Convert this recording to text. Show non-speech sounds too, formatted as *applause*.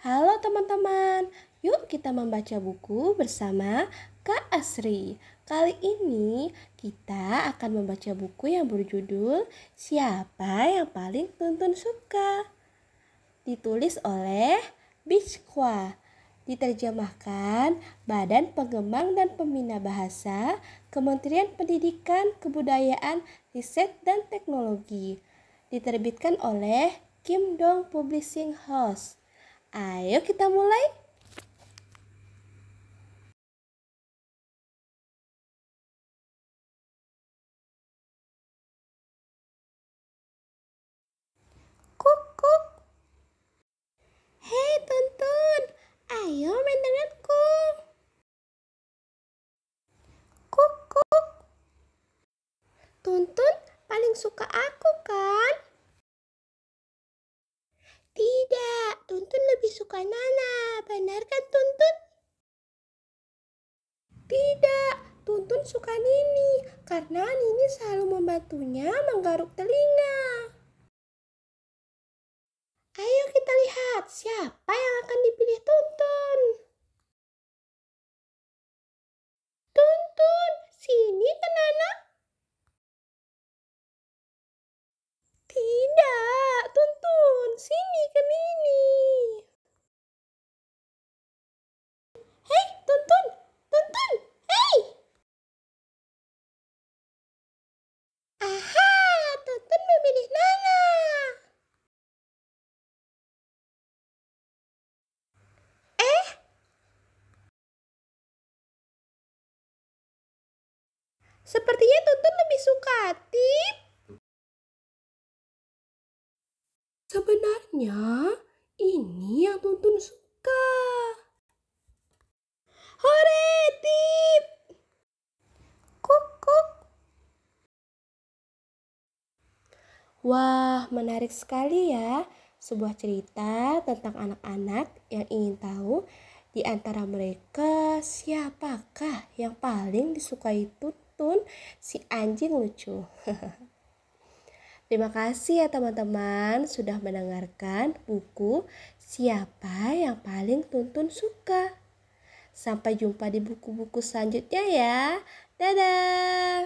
Halo teman-teman, yuk kita membaca buku bersama Kak Asri. Kali ini kita akan membaca buku yang berjudul Siapa yang paling Tuntun suka? Ditulis oleh Bichkwa. Diterjemahkan Badan Pengembang dan Pembina Bahasa, Kementerian Pendidikan, Kebudayaan, Riset dan Teknologi. Diterbitkan oleh Kim Dong Publishing House Ayo kita mulai. Kukuk. Hei Tuntun, ayo main denganku. Kukuk. Tuntun paling suka aku, Kak. Tuntun lebih suka Nana, benar kan Tuntun? Tidak, Tuntun suka Nini karena Nini selalu membantunya menggaruk telinga. Ayo kita lihat siap. sini ke ini, Hei, Tuntun! Tuntun! Hei! Aha, Tuntun memilih Nana. Eh? Sepertinya Tuntun lebih suka Tip. Sebenarnya ini yang Tuntun suka. Hore, Tip! Kuk, kuk. Wah, menarik sekali ya. Sebuah cerita tentang anak-anak yang ingin tahu di antara mereka siapakah yang paling disukai Tuntun si anjing lucu. *laughs* Terima kasih ya teman-teman sudah mendengarkan buku Siapa yang paling tuntun suka. Sampai jumpa di buku-buku selanjutnya ya. Dadah.